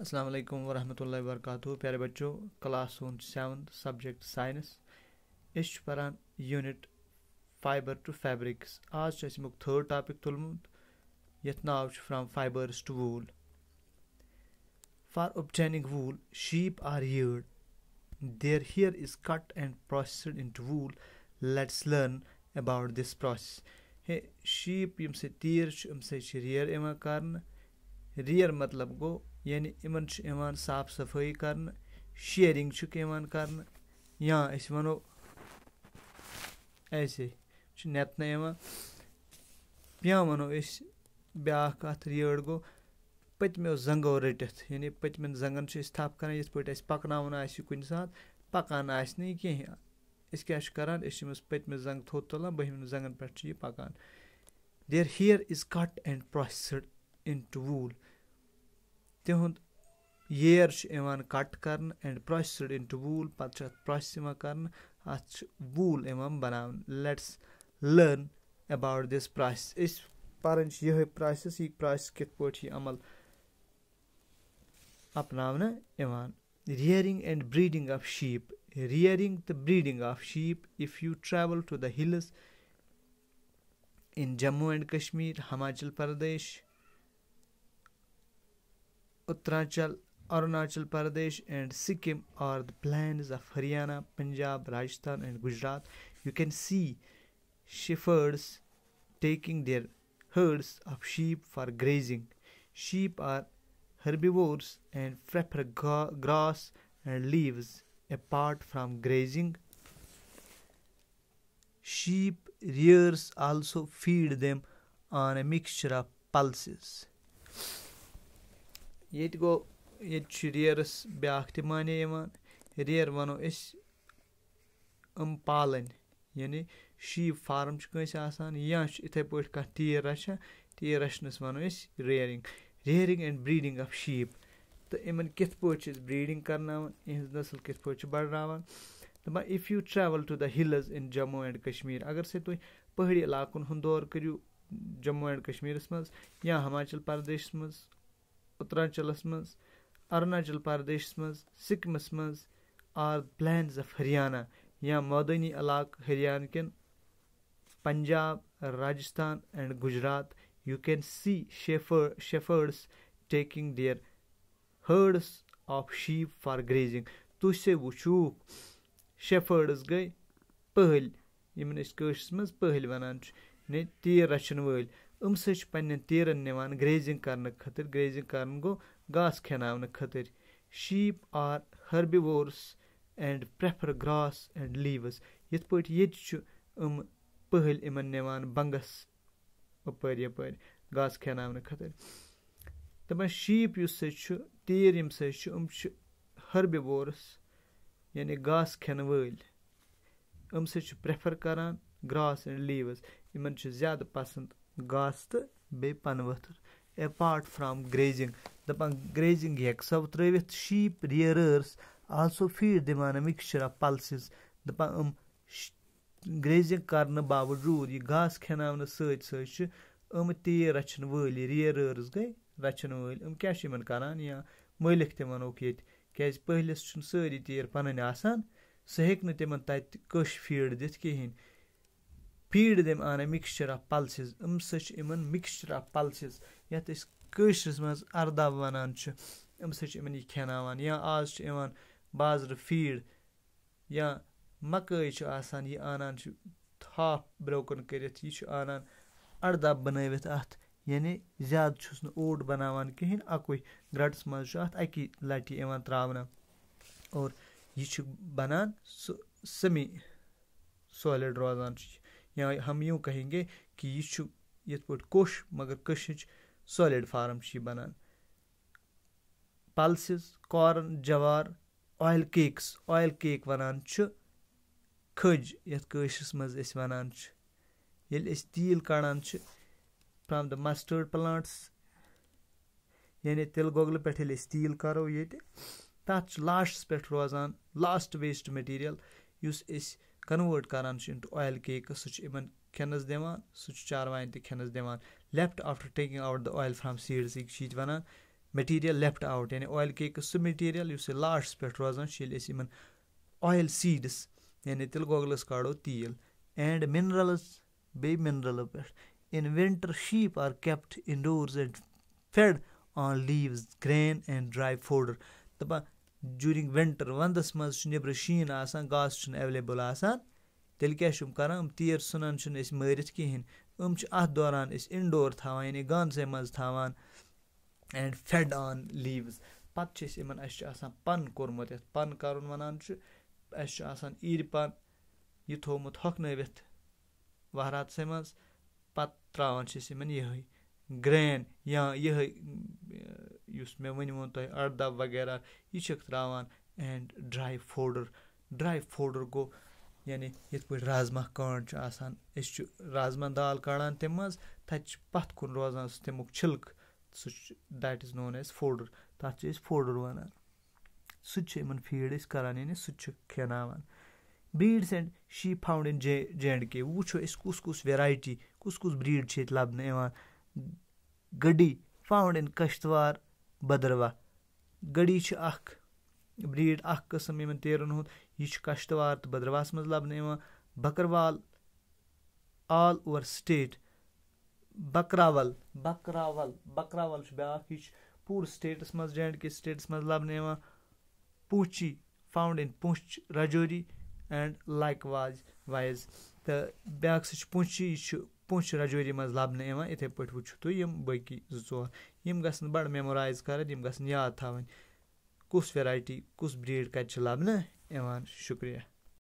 असलम वरहमत ला work प्यारे बच्चों class हूँ सेवन सब्जेक्ट साइंस इस पान यूनिट फाइबर टू फैब्रिक्स आज अमुक थर्ड टॉपिक तुलमुत ये now from fibres to wool for obtaining wool sheep are here their hair is cut and processed into wool let's learn about this process हे sheep यम से तीर यम से rear कर रियर मतलब गो यानी इमन साफ सफाई कर शिंग यहां कर वो ऐसे नत या वो ब्या अत रेड गो पत्मो जंगो रटित यानि पत्म जंगन थप कर ये पे पकन कुन सात पकान आह इस क्या जंग थोत तुलान बहम जंगन पे पकान their hair is cut and processed into wool تِہُنٛد ییر چھُ یِوان کَٹ کَرنہٕ اینٛڈ پرٛوسِڈ اِن ٹُو ووٗل پَتہٕ چھُ اَتھ پرٛوسٮ۪س یِوان کَرنہٕ اَتھ چھُ ووٗل یِوان بَناونہٕ let's learn about this process أسۍ پَران چھِ یِہوٚے پرٛاسٮ۪س یہِ پرٛاسٮ۪س کِتھ پٲٹھۍ چھِ یہِ عمل اَپناونہٕ یِوان rearing and breeding of sheep rearing تہٕ breeding of sheep if you travel to the hills in Jammu and Kashmir Himachal Pradesh Uttaranchal, Arunachal Pradesh, and Sikkim are the plains of Haryana, Punjab, Rajasthan, and Gujarat. You can see shepherds taking their herds of sheep for grazing. Sheep are herbivores and prefer grass and leaves apart from grazing. Sheep rears also feed them on a mixture of pulses. ییٚتہِ گوٚو ییٚتہِ چھُ رِیرَس بیٛاکھ تہِ معنی یِوان rare وَنو أسۍ یِم پالٕنۍ یعنی شیٖپ فارَم چھُ کٲنٛسہِ آسان یا چھُ یِتھَے پٲٹھۍ کانٛہہ تیٖر رَچھان تیٖر رَچھنَس وَنو أسۍ rearing rearing and breeding of sheep تہٕ یِمَن کِتھ پٲٹھۍ چھِ أسۍ برٛیٖڈِنٛگ کَرناوان یِہِنٛز نسٕل کِتھ پٲٹھۍ چھِ بڑراوان دَپان if you travel to the hills in Jammu and Kashmir اگر سا تُہۍ پہٲڑی علاقَن ہُنٛد دورٕ کٔرِو جموں اینٛڈ کشمیٖرَس منٛز یا ہماچل پردیشَس منٛز اُترانچلس منٛز اروناچل پردیشَس منٛز سِکمَس منٛز آر بٕلینٛڈٕز آف ۂریانہ یا مٲدٲنی علاقہٕ ۂریانہ کٮ۪ن Punjab Rajasthan and Gujarat you can see شیفٲ shepherds taking their herds of sheep for grazing تُہۍ سے وٕچھوُکھ شیفٲڈٕس گٔے پٔہلۍ یِمَن أسۍ کٲشرِس منٛز پٔہلۍ وَنان چھِ یعنی تیٖر رَچھَن وٲلۍ یِم سا چھِ پنٛنٮ۪ن تیٖرَن نِوان گرٛیزِنٛگ کَرنہٕ خٲطرٕ گرٛیزِنٛگ کَرُن گوٚو گاسہٕ کھٮ۪اناونہٕ خٲطرٕ sheep are herbivores and prefer grass and leaves یِتھ پٲٹھۍ ییٚتہِ چھُ یِم پٔہلۍ یِمَن نِوان بَنٛگَس ہُپٲرۍ یَپٲرۍ گاسہٕ کھٮ۪اناونہٕ خٲطرٕ دَپان شیٖپ یُس سا چھُ تیٖر یِم سا چھِ یِم چھِ ۂربِوورٕس یعنی گاسہٕ کھٮ۪نہٕ وٲلۍ یِم سا چھِ پرٛٮ۪فَر کَران گرٛاس اینٛڈ لیٖوٕز یِمَن چھُ زیادٕ پَسنٛد گاسہٕ تہٕ بیٚیہِ پَنہٕ ؤتھٕر اٮ۪پاٹ فرٛام گرٛیزِنٛگ دَپان گرٛیزِنٛگ ہیٚکہِ سۄ ترٛٲوِتھ شیٖپ رِیَرٲرٕس آلسو فیٖڈ دِوان اَ مِکسچَر آف پَلسِز دَپان یِم گرٛیزِنٛگ کَرنہٕ باوجوٗد یہِ گاسہٕ کھٮ۪ناونہٕ سۭتۍ سۭتۍ چھِ یِم تیٖر رَچھَن وٲلۍ رِیَرٲرٕس گٔے رَچھَن وٲلۍ یِم کیٛاہ چھِ یِمَن کَران یا مٲلِک تہِ وَنوکھ ییٚتہِ کیٛازِ پٔہلِس چھُنہٕ سٲری تیٖر پَنٕنۍ آسان سُہ ہیٚکہِ نہٕ تِمَن تَتہِ کٔش فیٖڈ دِتھ کِہیٖنۍ فیٖڈ دِمہِ اَنٕنۍ مِکسچَر آف پَلسِز یِم سا چھِ یِمَن مِکسچَر آف پَلسِز یَتھ أسۍ کٲشرِس منٛز اَرداب وَنان چھِ یِم سا چھِ یِمَن یہِ کھٮ۪اناوان یا آز چھِ یِوان بازرٕ فیٖڈ یا مَکٲے چھِ آسان یہِ اَنان چھِ ہاف برٛوکٕن کٔرِتھ یہِ چھُ اَنان اَرداب بَنٲوِتھ اَتھ یعنی زیادٕ چھُس نہٕ اوٹ بَناوان کِہیٖنۍ اَکُے گرٛٹَس منٛز چھُ اَتھ اَکی لَٹہِ یِوان ترٛاونہٕ اور یہِ چھُ بَنان سُہ سیٚمی سالِڈ روزان چھُ یہِ या हम यूँ कहेंगे कि यह ये पे कोश मगर कश सॉलिड फार्म यह बनान pulses corn jowar oil cakes oil cake वनान खज यश मज वनान ये तिल काड़ान फ्राम द मस्टर्ड प्लांट्स यानी तिल गोगल पे ये तिल करो ये तथ लास्टस पे रोजान लास्ट वेस्ट मटीरियल इस کَنوٲٹ کَران چھِ اِنٹوٗ اویِل کیکٕس سُہ چھِ یِمَن کھٮ۪نَس دِوان سُہ چھِ چاروایَن تہِ کھٮ۪نَس دِوان left after taking out the oil from seeds یہِ چھِ ییٚتہِ وَنان میٹیٖریَل لٮ۪فٹ آوُٹ یعنی اویِل کیکٕس سُہ میٹیٖریَل یُس یہِ لاسٹَس پٮ۪ٹھ روزان چھُ ییٚلہِ أسۍ یِمَن اویِل سیٖڈٕس یعنی تِلہٕ گۄگلَس کاڑو تیٖل اینٛڈ مِنرَلٕز بیٚیہِ مِنرَلو پٮ۪ٹھ in winter sheep are kept indoors and fed on leaves green and dry fodder دَپان جوٗرِنٛگ وِنٹَر وَندَس منٛز چھُ نٮ۪برٕ شیٖن آسان گاسہٕ چھُنہٕ اٮ۪ویلیبٕل آسان تیٚلہِ کیٛاہ چھِ یِم کَران یِم تیٖر ژھٕنان چھِنہٕ أسۍ مٲرِتھ کِہیٖنۍ یِم چھِ اَتھ دوران أسۍ اِنڈور تھاوان یعنی گانسٕے منٛز تھاوان اینٛڈ فیڈ آن لیٖوٕز پَتہٕ چھِ أسۍ یِمَن اَسہِ چھُ آسان پَن کوٚرمُت یَتھ پَن کَرُن وَنان چھُ اَسہِ چھُ آسان عیٖرِ پَن یہِ تھومُت ہۄکھنٲوِتھ وَہراتسٕے منٛز پَتہٕ ترٛاوان چھِ أسۍ یِمَن یِہٕے گرٛین یا یِہٕے یُس مےٚ ؤنۍوُن تۄہہِ اَردہ وغیرہ یہِ چھِکھ ترٛاوان and dry fodder dry fodder گوٚو یعنی یِتھ پٲٹھۍ رازما کانٛڈ چھُ آسان أسۍ چھِ رازما دال کَڑان تَمہِ منٛز تَتہِ چھِ پَتھ کُن روزان سُہ تَمیُک چھِلکہٕ سُہ چھُ that is known as fodder تَتھ چھِ أسۍ فوڈَر وَنان سُہ تہِ چھِ یِمَن فیٖڈ أسۍ کَران یعنی سُہ تہِ چھِ کھٮ۪ناوان بیٖڈٕس and she فاوُنٛڈ in J J and K وۄنۍ وٕچھو أسۍ کُس کُس ویرایٹی کُس کُس بریٖڈ چھِ ییٚتہِ لَبنہٕ یِوان گٔڈی فاوُنٛڈ اِن کَشتوار بدروا گڑی چھِ اَکھ بریٖڈ اَکھ قٕسٕم یِمَن تیٖرَن ہُنٛد یہِ چھُ کَشتٕوار تہٕ بدرواہَس منٛز لَبنہٕ یِوان Bakarwal all over state Bakarwal Bakarwal Bakarwal چھُ بیٛاکھ یہِ چھُ پوٗرٕ سٹیٹَس منٛز جے اینٛڈ کے سٹیٹَس منٛز لَبنہٕ یِوان Poonchi found in Poonch Rajouri and like was wise تہٕ بیٛاکھ سُہ چھُ پونٛچی یہِ چھُ پونٛسہٕ چھِ رَجوری منٛز لَبنہٕ یِوان یِتھَے پٲٹھۍ وٕچھِو تُہۍ یِم باقٕے زٕ ژور یِم گژھن بَڑٕ میمورایز کَرٕنۍ یِم گژھن یاد تھاوٕنۍ کُس وٮ۪رایٹی کُس برٛیٖڈ کَتہِ چھِ لَبنہٕ یِوان شُکریہ